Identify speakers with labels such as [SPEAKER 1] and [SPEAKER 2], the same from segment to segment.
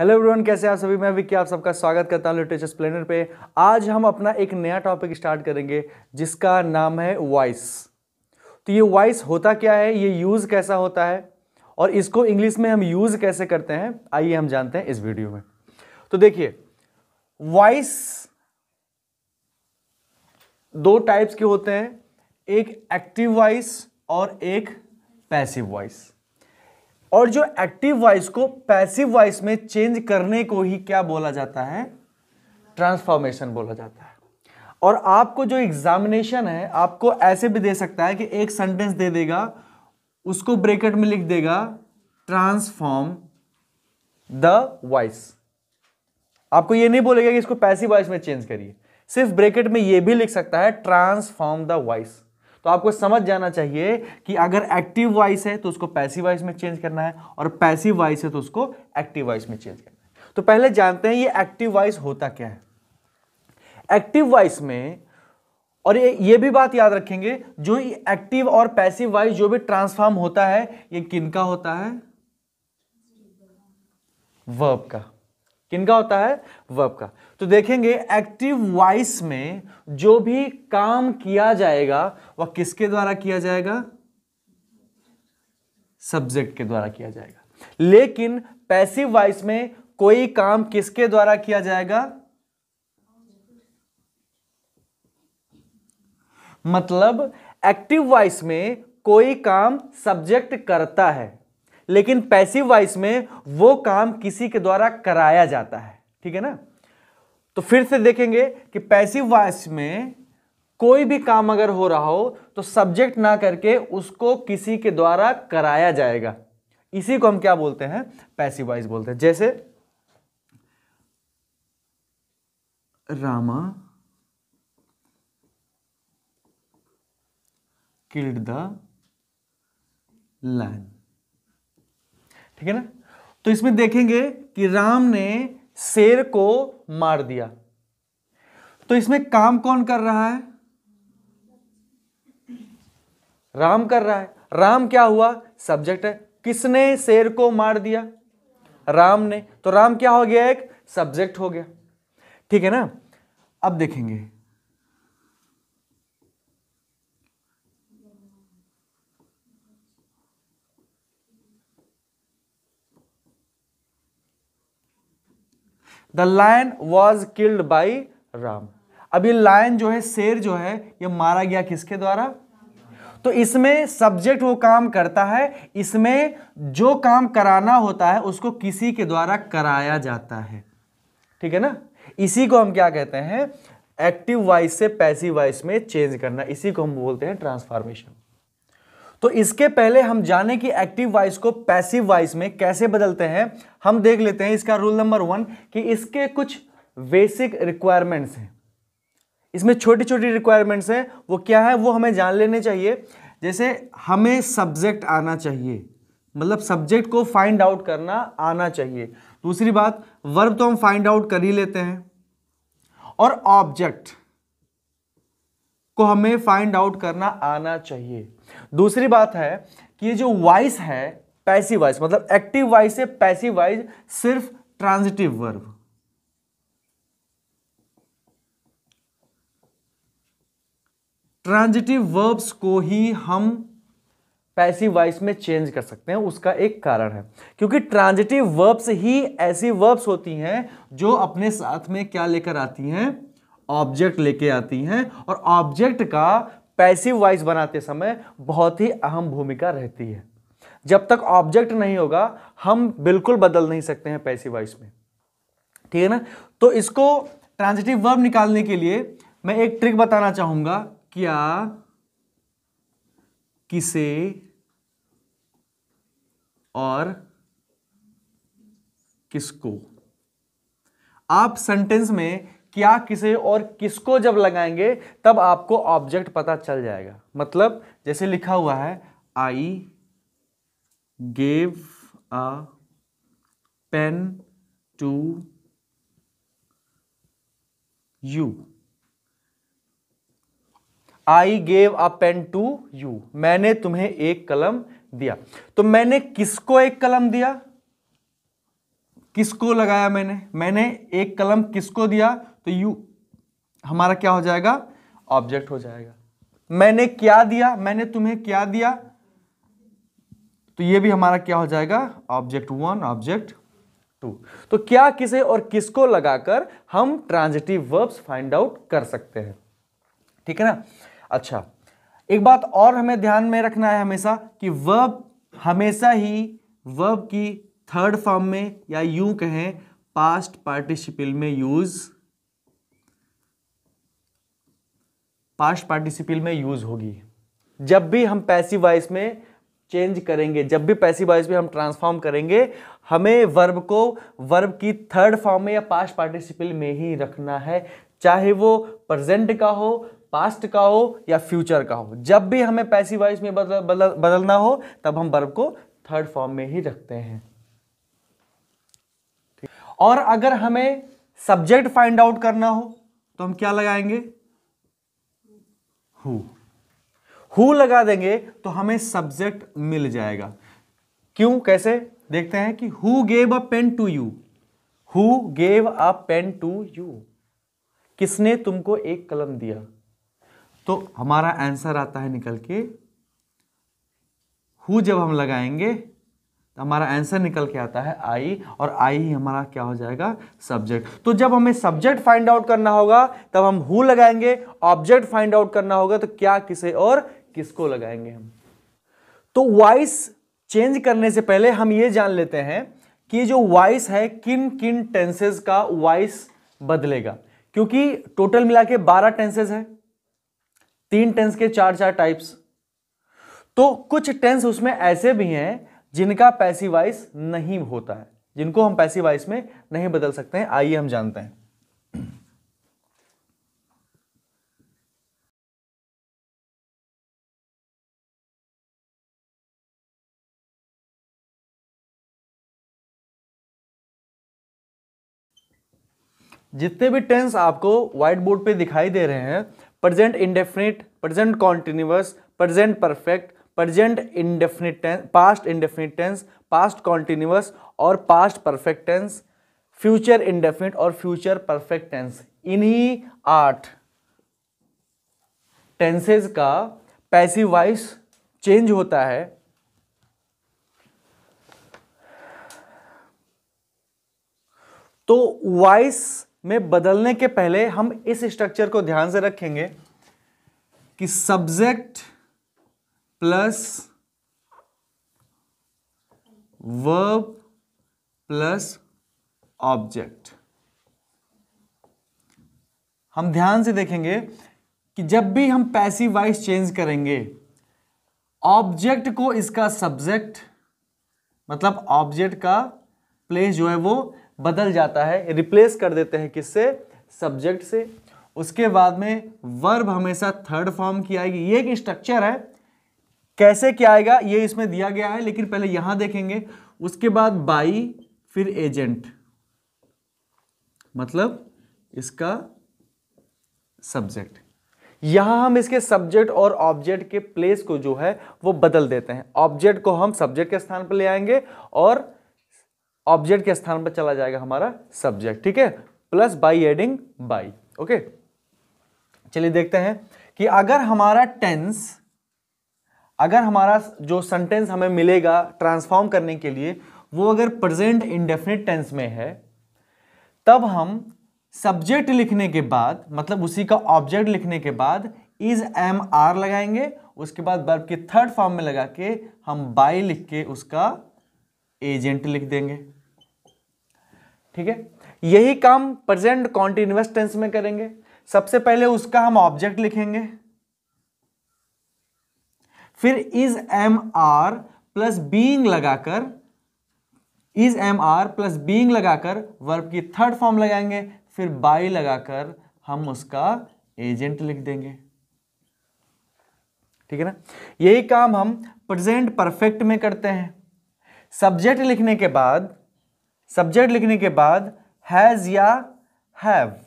[SPEAKER 1] Hello everyone कैसे आप सभी मैं विक्की आप सबका स्वागत करता हूं लिटरेचर स्प्लेनर पे आज हम अपना एक नया टॉपिक स्टार्ट करेंगे जिसका नाम है वॉइस तो ये वॉइस होता क्या है ये यूज़ कैसा होता है और इसको इंग्लिश में हम यूज़ कैसे करते हैं आइए हम जानते हैं इस वीडियो में तो देखिए वॉइस दो टाइप्स के होते हैं एक एक्टिव वॉइस और एक पैसिव वॉइस और जो एक्टिव वॉइस को पैसिव वॉइस में चेंज करने को ही क्या बोला जाता है ट्रांसफॉर्मेशन बोला जाता है और आपको जो एग्जामिनेशन है आपको ऐसे भी दे सकता है कि एक सेंटेंस दे देगा उसको ब्रेकेट में लिख देगा ट्रांसफॉर्म द वॉइस आपको ये नहीं बोलेगा कि इसको पैसिव वॉइस में चेंज करिए सिर्फ ब्रेकेट में ये भी लिख सकता है ट्रांसफॉर्म द वॉइस तो आपको समझ जाना चाहिए कि अगर एक्टिव वॉइस है तो उसको पैसिव वॉइस में चेंज करना है और पैसिव वॉइस है तो उसको एक्टिव वॉइस में चेंज करना है तो पहले जानते हैं ये एक्टिव वॉइस होता क्या है एक्टिव वॉइस में और ये ये भी बात याद रखेंगे जो एक्टिव और पैसिव वॉइस जो भी ट्रांसफॉर्म होता है ये किनका होता है वर्ब का किनका होता है वर्ब का तो देखेंगे एक्टिव वॉइस में जो भी काम किया जाएगा वह किसके द्वारा किया जाएगा सब्जेक्ट के द्वारा किया जाएगा लेकिन पैसिव वॉइस में कोई काम किसके द्वारा किया जाएगा मतलब एक्टिव वॉइस में कोई काम सब्जेक्ट करता है लेकिन पैसिव वाइस में वो काम किसी के द्वारा कराया जाता है ठीक है ना तो फिर से देखेंगे कि पैसिव वाइस में कोई भी काम अगर हो रहा हो तो सब्जेक्ट ना करके उसको किसी के द्वारा कराया जाएगा इसी को हम क्या बोलते हैं पैसिव वाइस बोलते हैं जैसे रामा किल्ड द लैंड ठीक है ना तो इसमें देखेंगे कि राम ने शेर को मार दिया तो इसमें काम कौन कर रहा है राम कर रहा है राम क्या हुआ सब्जेक्ट है किसने शेर को मार दिया राम ने तो राम क्या हो गया एक सब्जेक्ट हो गया ठीक है ना अब देखेंगे the line was killed by Ram अब ये लाइन जो है शेर जो है ये मारा गया किसके द्वारा तो इसमें सब्जेक्ट वो काम करता है इसमें जो काम कराना होता है उसको किसी के द्वारा कराया जाता है ठीक है ना इसी को हम क्या कहते हैं एक्टिव वॉइस से पैसिव वॉइस में चेंज करना इसी को हम बोलते हैं ट्रांसफॉर्मेशन तो इसके पहले हम जाने कि एक्टिव वॉइस को पैसिव वॉइस में कैसे बदलते हैं हम देख लेते हैं इसका रूल नंबर वन कि इसके कुछ बेसिक रिक्वायरमेंट्स हैं इसमें छोटी छोटी रिक्वायरमेंट्स हैं वो क्या है वो हमें जान लेने चाहिए जैसे हमें सब्जेक्ट आना चाहिए मतलब सब्जेक्ट को फाइंड आउट करना आना चाहिए दूसरी बात वर्ब तो हम फाइंड आउट कर ही लेते हैं और ऑब्जेक्ट को हमें फाइंड आउट करना आना चाहिए दूसरी बात है कि ये जो वॉइस है पैसिव वॉइस मतलब एक्टिव वॉइस से पैसिव वॉइस सिर्फ ट्रांजिटिव वर्ब ट्रांजिटिव वर्ब्स को ही हम पैसी वाइस में चेंज कर सकते हैं उसका एक कारण है क्योंकि ट्रांजिटिव वर्ब्स ही ऐसी वर्ब्स होती हैं जो अपने साथ में क्या लेकर आती हैं ऑब्जेक्ट लेके आती हैं और ऑब्जेक्ट का पैसिव वाइज बनाते समय बहुत ही अहम भूमिका रहती है जब तक ऑब्जेक्ट नहीं होगा हम बिल्कुल बदल नहीं सकते हैं पैसिव वाइज में ठीक है ना तो इसको ट्रांजिटिव वर्ब निकालने के लिए मैं एक ट्रिक बताना चाहूंगा क्या किसे और किसको आप सेंटेंस में क्या किसे और किसको जब लगाएंगे तब आपको ऑब्जेक्ट पता चल जाएगा मतलब जैसे लिखा हुआ है I gave a pen to you I gave a pen to you मैंने तुम्हें एक कलम दिया तो मैंने किसको एक कलम दिया किसको लगाया मैंने मैंने एक कलम किसको दिया तो यू हमारा क्या हो जाएगा ऑब्जेक्ट हो जाएगा मैंने क्या दिया मैंने तुम्हें क्या दिया तो ये भी हमारा क्या हो जाएगा ऑब्जेक्ट वन ऑब्जेक्ट टू तो क्या किसे और किसको लगाकर हम ट्रांजिटिव वर्ब्स फाइंड आउट कर सकते हैं ठीक है ना अच्छा एक बात और हमें ध्यान में रखना है हमेशा कि वर्ब हमेशा ही वर्ब की थर्ड फॉर्म में या यूं कहें पास्ट पार्टिसिपल में यूज पास्ट पार्टिसिपल में यूज होगी जब भी हम पैसिव वाइस में चेंज करेंगे जब भी पैसिव वाइस में हम ट्रांसफॉर्म करेंगे हमें वर्ब को वर्ब की थर्ड फॉर्म में या पास्ट पार्टिसिपल में ही रखना है चाहे वो प्रेजेंट का हो पास्ट का हो या फ्यूचर का हो जब भी हमें पैसिव वाइस में बदल, बदल, बदलना हो तब हम वर्ब को थर्ड फॉर्म में ही रखते हैं और अगर हमें सब्जेक्ट फाइंड आउट करना हो तो हम क्या लगाएंगे हु हु लगा देंगे तो हमें सब्जेक्ट मिल जाएगा क्यों कैसे देखते हैं कि who gave a pen to you who gave a pen to you किसने तुमको एक कलम दिया तो हमारा आंसर आता है निकल के हु जब हम लगाएंगे तो हमारा आंसर निकल के आता है आई और आई ही हमारा क्या हो जाएगा सब्जेक्ट तो जब हमें सब्जेक्ट फाइंड आउट करना होगा तब हम हु लगाएंगे ऑब्जेक्ट फाइंड आउट करना होगा तो क्या किसे और किसको लगाएंगे हम तो वॉइस चेंज करने से पहले हम ये जान लेते हैं कि जो वॉइस है किन किन टेंसेज का वॉइस बदलेगा क्योंकि टोटल मिला के बारह टेंसेज है तीन टेंस के चार चार टाइप्स तो कुछ टेंस उसमें ऐसे भी हैं जिनका पैसिवाइस नहीं होता है जिनको हम पैसिवाइस में नहीं बदल सकते हैं आइए हम जानते हैं जितने भी टेंस आपको व्हाइट बोर्ड पे दिखाई दे रहे हैं present indefinite present continuous present perfect present indefinite tense past indefinite tense past continuous और past perfect tense future indefinite और फ्यूचर परफेक्ट टेंस इन्हीं आठ टेंसेज का पैसिव वाइस चेंज होता है तो वॉइस में बदलने के पहले हम इस स्ट्रक्चर को ध्यान से रखेंगे कि subject plus verb plus object हम ध्यान से देखेंगे कि जब भी हम पैसिव वाइस चेंज करेंगे ऑब्जेक्ट को इसका सब्जेक्ट मतलब ऑब्जेक्ट का प्लेस जो है वो बदल जाता है रिप्लेस कर देते हैं किससे सब्जेक्ट से उसके बाद में वर्ब हमेशा थर्ड फॉर्म की आएगी ये एक स्ट्रक्चर है कैसे क्या आएगा ये इसमें दिया गया है लेकिन पहले यहां देखेंगे उसके बाद बाई फिर एजेंट मतलब इसका सब्जेक्ट यहां हम इसके सब्जेक्ट और ऑब्जेक्ट के प्लेस को जो है वो बदल देते हैं ऑब्जेक्ट को हम सब्जेक्ट के स्थान पर ले आएंगे और ऑब्जेक्ट के स्थान पर चला जाएगा हमारा सब्जेक्ट ठीक है plus by adding by okay चलिए देखते हैं कि अगर हमारा टेंस अगर हमारा जो सेंटेंस हमें मिलेगा ट्रांसफॉर्म करने के लिए वो अगर प्रेजेंट इंडेफिनिट टेंस में है तब हम सब्जेक्ट लिखने के बाद मतलब उसी का ऑब्जेक्ट लिखने के बाद इज एम आर लगाएंगे उसके बाद बर्ब के थर्ड फॉर्म में लगा के हम बाई लिख के उसका एजेंट लिख देंगे ठीक है यही काम प्रेजेंट कॉन्टिन्यूस टेंस में करेंगे सबसे पहले उसका हम ऑब्जेक्ट लिखेंगे फिर is am are plus being लगाकर is am are plus being लगाकर वर्ब की थर्ड फॉर्म लगाएंगे फिर बाई लगाकर हम उसका एजेंट लिख देंगे ठीक है ना यही काम हम प्रेजेंट परफेक्ट में करते हैं सब्जेक्ट लिखने के बाद सब्जेक्ट लिखने के बाद हैज़ या हैव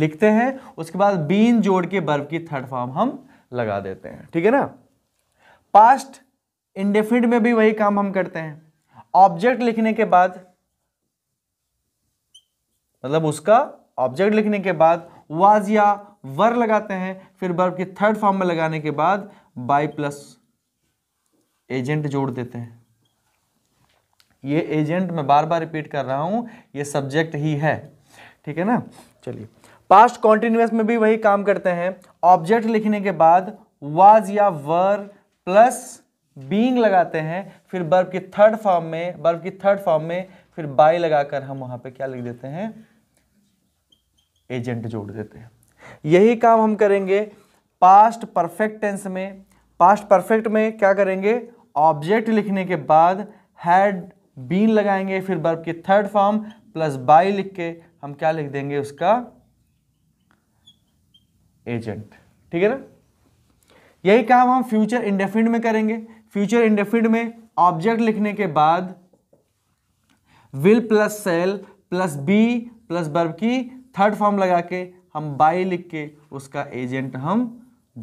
[SPEAKER 1] लिखते हैं उसके बाद बीन जोड़ के बर्ब की थर्ड फॉर्म हम लगा देते हैं ठीक है ना पास्ट इंडेफिनिट में भी वही काम हम करते हैं ऑब्जेक्ट लिखने के बाद मतलब उसका ऑब्जेक्ट लिखने के बाद वाज या वर लगाते हैं फिर वर्ब की थर्ड फॉर्म में लगाने के बाद बाय प्लस एजेंट जोड़ देते हैं ये एजेंट मैं बार बार रिपीट कर रहा हूं ये सब्जेक्ट ही है ठीक है ना चलिए पास्ट कॉन्टिन्यूस में भी वही काम करते हैं ऑब्जेक्ट लिखने के बाद वाज या वर प्लस बींग लगाते हैं फिर बर्ब की थर्ड फॉर्म में बर्ब की थर्ड फॉर्म में फिर बाई लगाकर हम वहां पे क्या लिख देते हैं एजेंट जोड़ देते हैं यही काम हम करेंगे पास्ट परफेक्ट टेंस में पास्ट परफेक्ट में क्या करेंगे ऑब्जेक्ट लिखने के बाद हैड बीन लगाएंगे फिर बर्ब की थर्ड फॉर्म प्लस बाई लिख के हम क्या लिख देंगे उसका एजेंट ठीक है ना यही काम हम फ्यूचर इंडेफिनिट में करेंगे फ्यूचर इंडेफिनिट में ऑब्जेक्ट लिखने के बाद will plus shall plus be plus verb की थर्ड फॉर्म लगा के हम बाई लिख के उसका एजेंट हम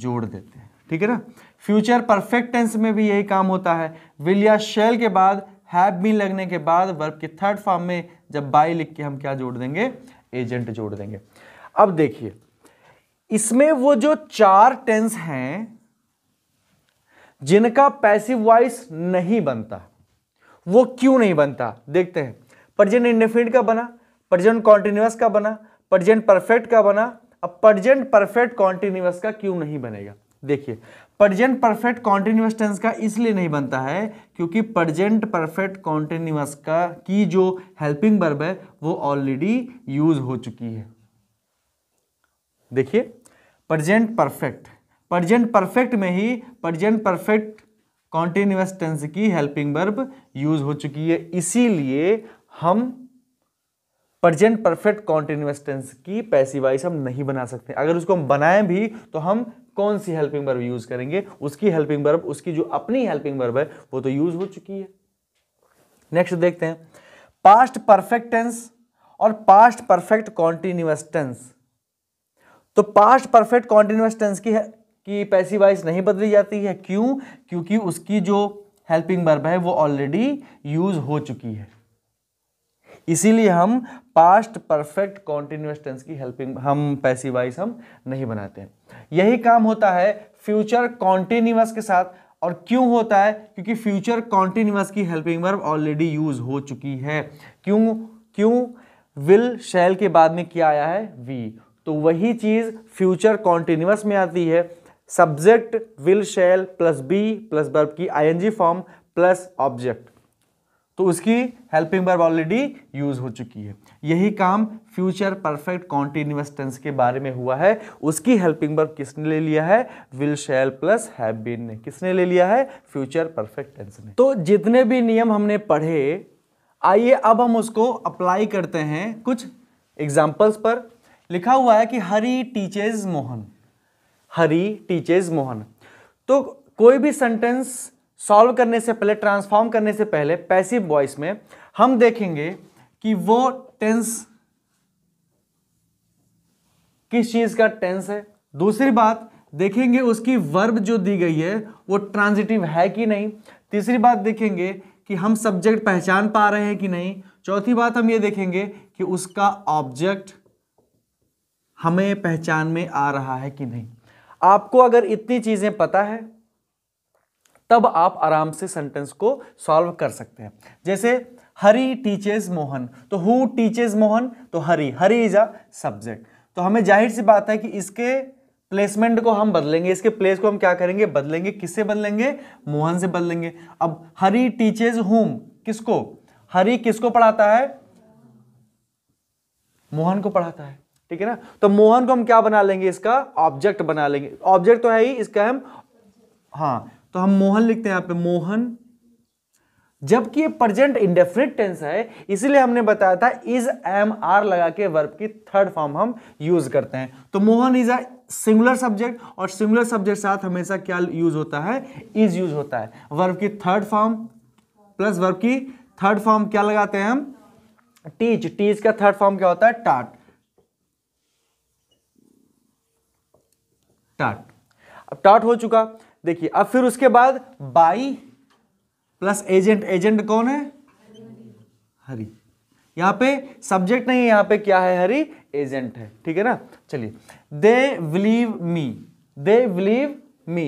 [SPEAKER 1] जोड़ देते हैं ठीक है ना फ्यूचर परफेक्ट टेंस में भी यही काम होता है विल या शेल के बाद हैव बीन लगने के बाद वर्ब के थर्ड फॉर्म में जब बाई लिख के हम क्या जोड़ देंगे एजेंट जोड़ देंगे अब देखिए इसमें वो जो चार टेंस हैं जिनका पैसिव वॉइस नहीं बनता वो क्यों नहीं बनता देखते हैं प्रजेंट इंडिफिनिट का बना प्रजेंट कॉन्टिन्यूस का बना प्रजेंट परफेक्ट का बना अब प्रजेंट परफेक्ट कॉन्टिन्यूस का क्यों नहीं बनेगा देखिए प्रजेंट परफेक्ट कॉन्टिन्यूस टेंस का इसलिए नहीं बनता है क्योंकि प्रजेंट परफेक्ट कॉन्टिन्यूस का की जो हेल्पिंग वर्ब है वो ऑलरेडी यूज हो चुकी है देखिए प्रजेंट परफेक्ट प्रजेंट परफेक्ट में ही प्रजेंट परफेक्ट कॉन्टिन्यूस टेंस की हेल्पिंग वर्ब यूज हो चुकी है इसीलिए हम प्रजेंट परफेक्ट कॉन्टिन्यूस टेंस की वाइस हम नहीं बना सकते अगर उसको हम बनाएं भी तो हम कौन सी हेल्पिंग वर्ब यूज करेंगे उसकी हेल्पिंग वर्ब उसकी जो अपनी हेल्पिंग वर्ब है वो तो यूज हो चुकी है नेक्स्ट देखते हैं पास्ट परफेक्ट टेंस और पास्ट परफेक्ट कॉन्टिन्यूस टेंस तो पास्ट परफेक्ट कॉन्टिन्यूस टेंस की कि पैसी वाइज नहीं बदली जाती है क्यों क्योंकि उसकी जो हेल्पिंग वर्ब है वो ऑलरेडी यूज हो चुकी है इसीलिए हम पास्ट परफेक्ट कॉन्टिन्यूस टेंस की हेल्पिंग हम पैसी वाइज हम नहीं बनाते हैं यही काम होता है फ्यूचर कॉन्टिन्यूस के साथ और क्यों होता है क्योंकि फ्यूचर कॉन्टिन्यूस की हेल्पिंग वर्ब ऑलरेडी यूज हो चुकी है क्यों क्यों विल शैल के बाद में क्या आया है वी तो वही चीज़ फ्यूचर कॉन्टिन्यूस में आती है subject will shall plus be plus verb की आईएनजी फॉर्म प्लस ऑब्जेक्ट तो उसकी हेल्पिंग बर्ब ऑलरेडी यूज हो चुकी है यही काम फ्यूचर परफेक्ट कॉन्टिन्यूस टेंस के बारे में हुआ है उसकी हेल्पिंग बर्ब किसने ले लिया है will shall plus have been ने किसने ले लिया है फ्यूचर परफेक्ट टेंस ने तो जितने भी नियम हमने पढ़े आइए अब हम उसको अप्लाई करते हैं कुछ एग्जाम्पल्स पर लिखा हुआ है कि हरी टीचेज मोहन हरी टीचेज मोहन तो कोई भी सेंटेंस सॉल्व करने से पहले ट्रांसफॉर्म करने से पहले पैसिव वॉइस में हम देखेंगे कि वो टेंस किस चीज का टेंस है दूसरी बात देखेंगे उसकी वर्ब जो दी गई है वो ट्रांजिटिव है कि नहीं तीसरी बात देखेंगे कि हम सब्जेक्ट पहचान पा रहे हैं कि नहीं चौथी बात हम ये देखेंगे कि उसका ऑब्जेक्ट हमें पहचान में आ रहा है कि नहीं आपको अगर इतनी चीज़ें पता है तब आप आराम से सेंटेंस को सॉल्व कर सकते हैं जैसे हरी टीचेज मोहन तो हु टीचेज मोहन तो हरी हरी इज अ सब्जेक्ट तो हमें जाहिर सी बात है कि इसके प्लेसमेंट को हम बदलेंगे इसके प्लेस को हम क्या करेंगे बदलेंगे किससे बदलेंगे मोहन से बदलेंगे अब हरी टीचेज होम किसको हरी किसको पढ़ाता है मोहन को पढ़ाता है ठीक है ना तो मोहन को हम क्या बना लेंगे इसका ऑब्जेक्ट बना लेंगे ऑब्जेक्ट तो है ही इसका हम हाँ तो हम मोहन लिखते हैं यहां पे मोहन जबकि ये प्रेजेंट इंडेफिनिट टेंस है इसीलिए हमने बताया था इज एम आर लगा के वर्ब की थर्ड फॉर्म हम यूज करते हैं तो Mohan is a singular subject और सिंगुलर सब्जेक्ट साथ हमेशा क्या यूज होता है इज यूज होता है वर्ब की थर्ड फॉर्म प्लस वर्ब की थर्ड फॉर्म क्या लगाते हैं हम टीच टीच का थर्ड फॉर्म क्या होता है टाट टाट अब टाट हो चुका देखिए अब फिर उसके बाद बाई प्लस एजेंट एजेंट कौन है हरी यहाँ पे सब्जेक्ट नहीं है यहां पे क्या है हरी एजेंट है ठीक है ना चलिए they believe me they believe me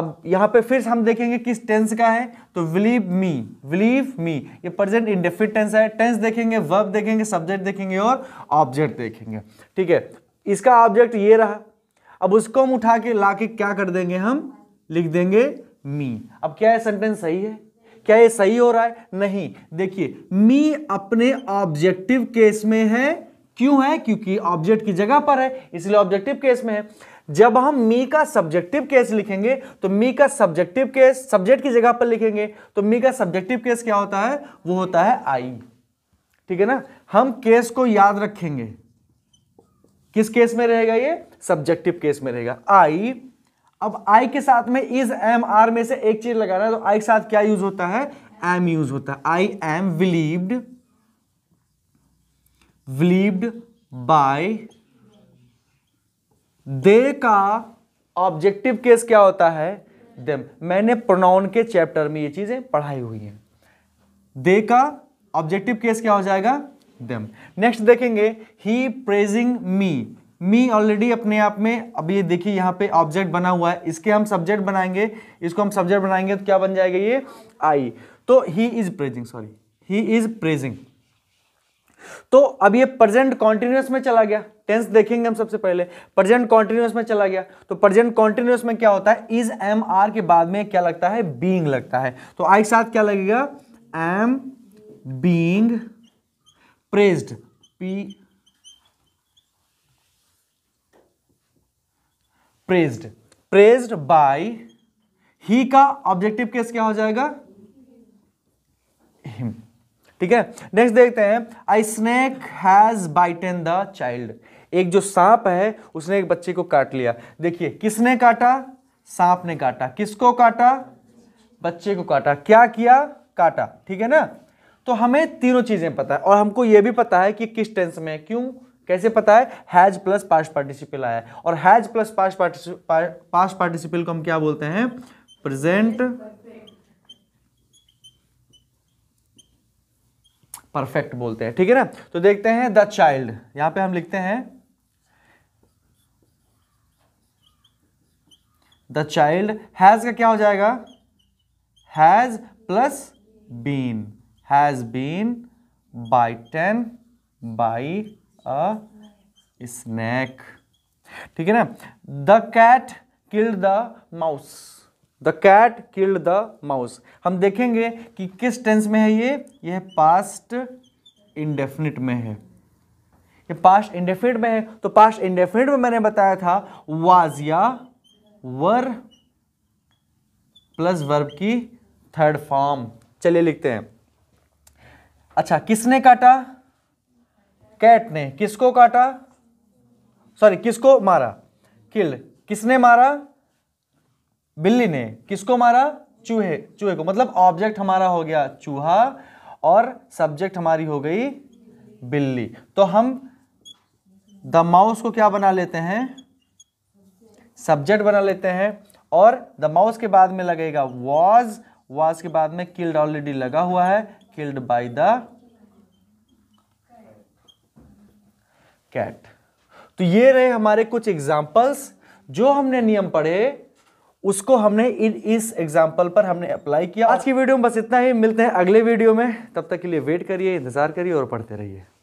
[SPEAKER 1] अब यहां पे फिर हम देखेंगे किस टेंस का है तो विलीव मी बिलीव मी ये प्रेजेंट इंडेफिट टेंस है टेंस देखेंगे वर्ब देखेंगे सब्जेक्ट देखेंगे और ऑब्जेक्ट देखेंगे ठीक है इसका ऑब्जेक्ट ये रहा अब उसको हम उठा के ला के क्या कर देंगे हम लिख देंगे मी अब क्या है सेंटेंस सही है क्या ये सही हो रहा है नहीं देखिए मी अपने ऑब्जेक्टिव केस में है क्यों है क्योंकि ऑब्जेक्ट की जगह पर है इसलिए ऑब्जेक्टिव केस में है जब हम मी का सब्जेक्टिव केस लिखेंगे तो मी का सब्जेक्टिव केस सब्जेक्ट की जगह पर लिखेंगे तो मी का सब्जेक्टिव केस क्या होता है वो होता है आई ठीक है ना हम केस को याद रखेंगे किस केस में रहेगा ये सब्जेक्टिव केस में रहेगा आई अब आई के साथ में इज एम आर में से एक चीज लगाना है तो आई के साथ क्या यूज होता है एम यूज होता है I am believed believed by they का ऑब्जेक्टिव केस क्या होता है देम मैंने प्रोनाउन के चैप्टर में ये चीजें पढ़ाई हुई हैं दे का ऑब्जेक्टिव केस क्या हो जाएगा देम नेक्स्ट देखेंगे ही प्रेजिंग मी मी ऑलरेडी अपने आप में अब ये देखिए यहाँ पे ऑब्जेक्ट बना हुआ है इसके हम सब्जेक्ट बनाएंगे इसको हम सब्जेक्ट बनाएंगे तो क्या बन जाएगा ये आई तो he is praising sorry he is praising तो अब ये प्रेजेंट कॉन्टिन्यूस में चला गया टेंस देखेंगे हम सबसे पहले प्रेजेंट कॉन्टिन्यूस में चला गया तो प्रेजेंट कॉन्टिन्यूस में क्या होता है इज एम आर के बाद में क्या लगता है बींग लगता है तो आई के साथ क्या लगेगा am being pressed P pressed pressed by he का ऑब्जेक्टिव केस क्या हो जाएगा हिम ठीक है नेक्स्ट देखते हैं I snake has bitten the child एक जो सांप है उसने एक बच्चे को काट लिया देखिए किसने काटा सांप ने काटा किसको काटा बच्चे को काटा क्या किया काटा ठीक है ना तो हमें तीनों चीज़ें पता है और हमको यह भी पता है कि किस टेंस में है क्यों कैसे पता है हैज प्लस पास्ट पार्टिसिपल आया है और has plus past past participle को हम क्या बोलते हैं प्रेजेंट परफेक्ट बोलते हैं ठीक है ना तो देखते हैं द चाइल्ड यहां पे हम लिखते हैं द चाइल्ड हैज का क्या हो जाएगा has plus been has been bitten by a snake ठीक है ना the cat killed the mouse the cat killed the mouse हम देखेंगे कि किस टेंस में है ये यह पास्ट इंडेफिनिट में है ये पास्ट इंडेफिनिट में है तो पास्ट इंडेफिनिट में मैंने बताया था वाज या वर प्लस वर्ब की थर्ड फॉर्म चलिए लिखते हैं अच्छा किसने काटा कैट ने किसको काटा सॉरी किसको मारा किल किसने मारा बिल्ली ने किसको मारा चूहे चूहे को मतलब ऑब्जेक्ट हमारा हो गया चूहा और सब्जेक्ट हमारी हो गई बिल्ली तो हम द माउस को क्या बना लेते हैं सब्जेक्ट बना लेते हैं और द माउस के बाद में लगेगा वॉज वॉज के बाद में किल्ड ऑलरेडी लगा हुआ है killed by the cat. तो ये रहे हमारे कुछ एग्जाम्पल्स जो हमने नियम पढ़े उसको हमने इन इस एग्जाम्पल पर हमने अप्लाई किया आज की वीडियो में बस इतना ही मिलते हैं अगले वीडियो में तब तक के लिए वेट करिए इंतजार करिए और पढ़ते रहिए